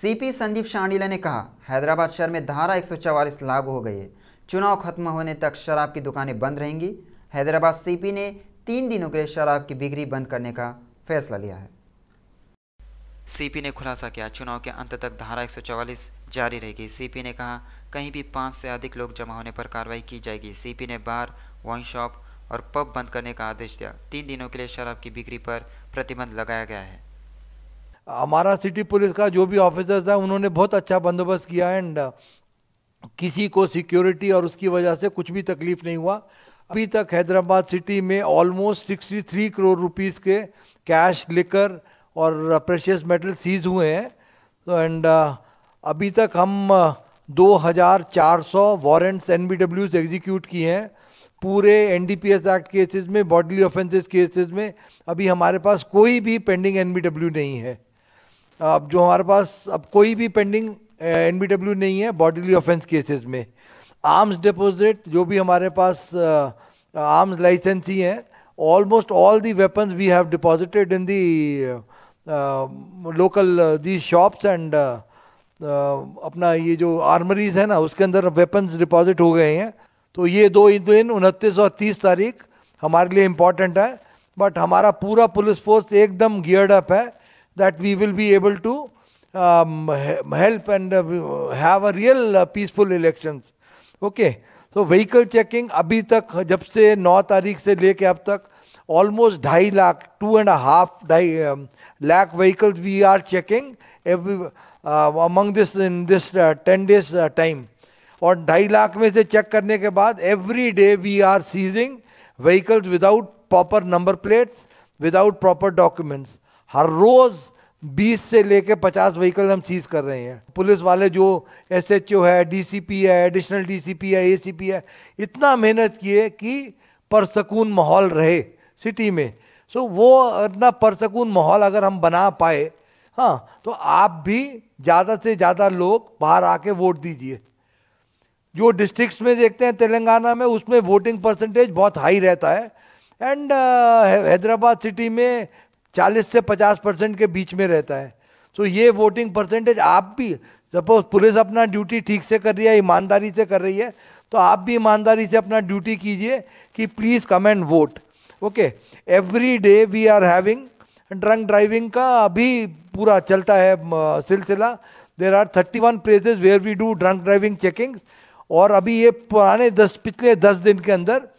CP Sandeep शांडिला ने कहा हैदराबाद शहर में धारा एक लागू हो गई है चुनाव खत्म होने तक शराब की दुकानें बंद रहेंगी हैदराबाद सीपी ने तीन दिनों के लिए शराब की बिक्री बंद करने का फैसला लिया है सीपी ने खुलासा किया चुनाव के अंत तक धारा 144 जारी रहेगी सीपी ने कहा कहीं भी पाँच से अधिक लोग जमा होने पर कार्रवाई की जाएगी सीपी ने बार वाइन शॉप और पब बंद करने का आदेश दिया तीन दिनों के लिए शराब की बिक्री पर प्रतिबंध लगाया गया है हमारा सिटी पुलिस का जो भी ऑफिसर्स है उन्होंने बहुत अच्छा बंदोबस्त किया एंड किसी को सिक्योरिटी और उसकी वजह से कुछ भी तकलीफ नहीं हुआ अभी तक हैदराबाद सिटी में almost sixty three crore rupees के कैश लेकर और प्रेशियस मेटल सीज हुए हैं तो एंड अभी तक हम 2400 वारंट्स एन बी एग्जीक्यूट किए हैं पूरे N D P S act cases में बॉडली ऑफेंसेस केसेस में अभी हमारे पास कोई भी पेंडिंग एन बी डब्ल्यू नहीं है अब जो हमारे पास अब कोई भी पेंडिंग एन बी डब्ल्यू नहीं है बॉडीली ऑफेंस केसेस में आर्म्स डिपोजिट जो भी हमारे पास आर्म्स लाइसेंस ही हैं almost all the weapons we have deposited in the local the shops and अपना ये जो आर्मरीज है ना उसके अंदर वेपन्स डिपॉजिट हो गए हैं तो ये दो दिन उनतीस और तीस तारीख हमारे लिए इम्पॉर्टेंट है बट हमारा पूरा पुलिस फोर्स एकदम गियर्ड अप है that we will be able to um, help and uh, have a real uh, peaceful elections. Okay. तो व्हीकल चेकिंग अभी तक जब से 9 तारीख से लेके अब तक ऑलमोस्ट ढाई लाख टू एंड हाफ ढाई lakh vehicles we are checking every among this in this ten days time और ढाई लाख में से चेक करने के बाद every day we are seizing vehicles without proper number plates without proper documents हर रोज़ 20 से लेके 50 व्हीकल हम सीज कर रहे हैं पुलिस वाले जो ओ है डीसीपी है एडिशनल डीसीपी है एसीपी है इतना मेहनत किए कि परसकून माहौल रहे सिटी में सो वो इतना परसकून माहौल अगर हम बना पाए हाँ तो आप भी ज़्यादा से ज़्यादा लोग बाहर आके वोट दीजिए जो डिस्ट्रिक्ट्स में देखते हैं तेलंगाना में उसमें वोटिंग परसेंटेज बहुत हाई रहता है एंड uh, हैदराबाद सिटी में 40 से 50 परसेंट के बीच में रहता है तो ये वोटिंग परसेंटेज आप भी सपोज पुलिस अपना ड्यूटी ठीक से कर रही है ईमानदारी से कर रही है तो आप भी ईमानदारी से अपना ड्यूटी कीजिए कि please come and vote okay every day we are having drunk driving का अभी पूरा चलता है सिलसिला there are thirty one places where we do drunk driving checkings और अभी ये पुराने दस पिछले दस दिन के अंदर